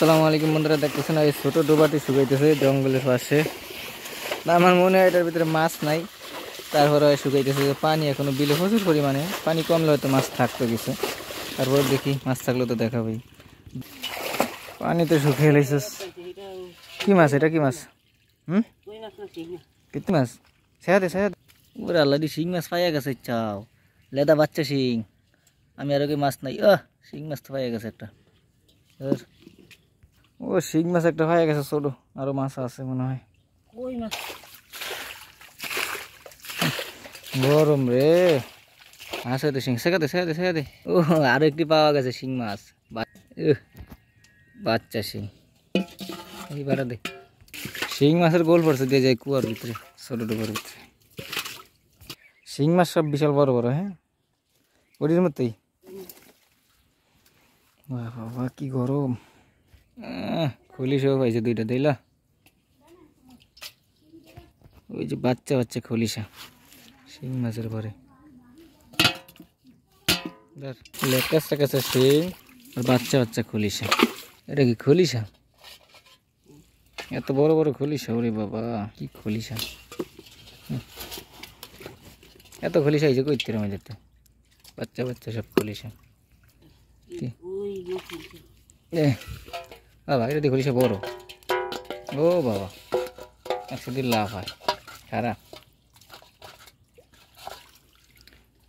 সালামু আলাইকুম বন্ধুরা দেখতেছেন এই ছোটো ডোবাটি শুকাইতেছে জঙ্গলের পাশে আমার মনে হয় এটার ভিতরে মাছ নাই তারপরে শুকাইতেছে পানি এখনও বিলে প্রচুর পরিমাণে পানি কমলে হয়তো মাছ থাকতো কিছু তারপর দেখি মাছ থাকলে তো দেখাবই পানি তো শুকিয়ে লাইছিস কি মাছ এটা কি মাছ হুম কী মাছ সেহাতে সেহাতে ওরা আল্লাদি শিং মাছ পাইয়া গেছে চাও লেদা বাচ্চা শিং আমি আরও কি মাছ নাই আহ শিং মাছ তো পাইয়া গেছে একটা ও সিংহ মাছ একটা হয়ে গেছে চোড়ো আরো মাছ আছে মনে হয় কই মাছ গরম রে আছে তো সিংহছে কেটেছে কেটেছে ও আরো একটি পাওয়া গেছে সিংহ মাছ বাচ্চাছি এই বড় দেখ সিংহ মাছের গোল পড়ছে দিয়ে যায় কুয়ার ভিতরে সরুড় ভিতরে সিংহ মাছ সব বিশাল বড় বড় হে ওদিকে মতই ওয়া ওয়া কি গরম খলি সহ পাইছে দুইটা দিল ওই যে বাচ্চা বাচ্চা খলিসা শিং মাছের পরে কাঁচা শিং আর বাচ্চা বাচ্চা খলিসা এটা কি খলিসা এত বড় বড় খলিসা ওরে বাবা কি খলিসা এত খলিসা হয়েছে যে কইতে তো বাচ্চা বাচ্চা সব খলিসা বাবা এটা দেখি বড় ও বাবা একশো দিন লাভ হয় খারাপ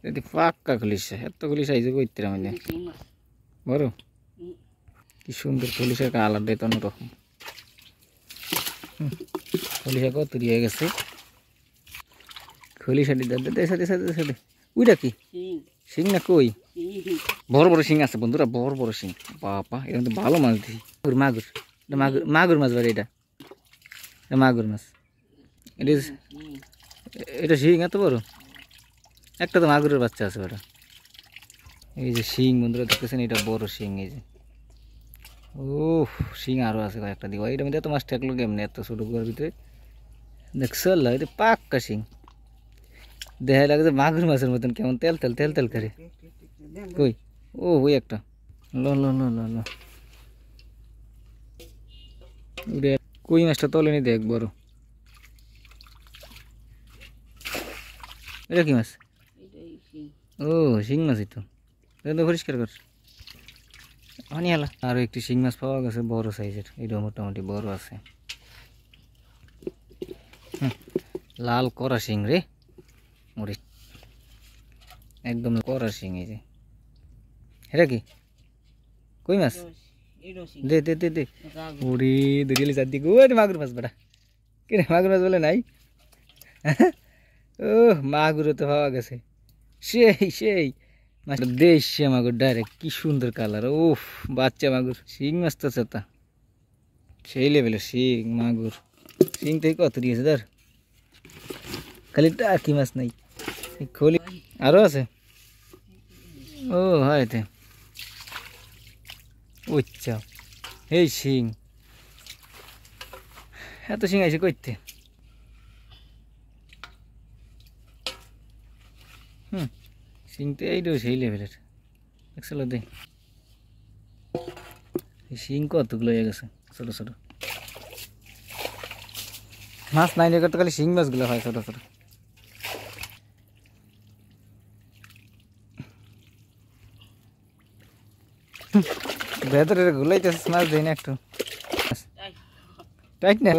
যদি পাক্কা খুলিছে এত খুলিছে এই যে কইতে মানে বড় কি সুন্দর খুলিছে কালার দেয় তো অন্যরকম খুলিসা কত হয়ে গেছে খুলিসা দিতে সাথে সাথে সাথে উইটা কি শিং না কই বড় বড় শিং আছে বন্ধুরা বড় বড় শিং বাপা এর মধ্যে ভালো মাছ দেখি মাগুর মাগুর মাগুর মাছ বলে এটা মাগুর মাছ এটা এটা শিং এত বড় একটা তো মাগুরের বাচ্চা আছে ওটা এই যে শিং বন্ধুরা দেখতেছেন এটা বড় শিং এই যে ও শিং আরও আছে কয়েকটা দিব এটা মধ্যে এত মাছ ঠেকলো কেমনি এত ছোটো ভিতরে দেখছো আল্লাহ এটা পাক্কা শিং দেহে লাগে যে মাগুর মাছের মত কেমন তেল তেল তেল তেল করে ও ও একটা ল ল ল ল ল ওরে কই মাছটা তলেনি দেখ বড়ো এটা কি মাছ এই রে চিং ও চিং মাছই তো এই তো পরিষ্কার কর আনি هلا আর একটি চিং মাছ পাওয়া গেছে বড়ো সাইজের এইটা মোটামুটি বড়ো আছে হুম লাল কোরা চিংড়ি মরিচ একদম করার শিং এই যে এটা কি কই মাছ দে দে দে দে ওরে দরিয়ালি চার দিকে ওই মাগুর মাছ বেটা কিরে মাগুর মাছ বলে নাই ও মাগুরও তো পাওয়া গেছে সেই সেই মাছ দেশে মাগুর ডাইরেক্ট কি সুন্দর কালার ওফ বাচ্চা মাগুর শিং মাছ তো চেতা সেই লেভেলের শিং মাগুর শিং থেকে কত দিয়েছে ধর খালি টাকি মাছ নাই খুলি আরও আছে ও হয় তে উচ্চা এই শিং এত শিং আছে করতে হুম শিং তো এইটাও সেই লেভেলের একশো দে শিং কতগুলো হয়ে গেছে ছোটো ছোটো মাছ নাই করতে খালি শিং মাছগুলো হয় ছোটো ছোটো ভেতরে গুলাইতেছিস মাছ দেই না একটু টাইট না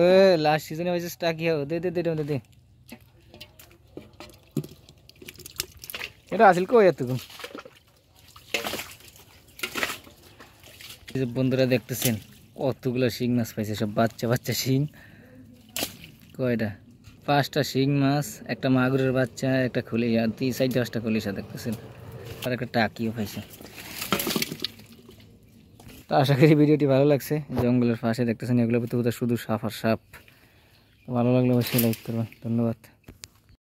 লাস্ট সিজনে হয়েছে টাকি হবে দে দে দে দে এটা আসিল কই এত বন্ধুরা দেখতেছেন কতগুলো শিং মাছ পাইছে সব বাচ্চা বাচ্চা শিং কয়টা পাঁচটা শিং মাছ একটা মাগুরের বাচ্চা একটা খুলি আর তিন চারটা পাঁচটা খুলি সাথে দেখতেছেন আর একটা টাকিও পাইছে তো আশা করি ভিডিওটি ভালো লাগছে জঙ্গলের পাশে দেখতেছেন এগুলো প্রতি শুধু সাফ আর সাপ ভালো লাগলে অবশ্যই লাইক করবেন ধন্যবাদ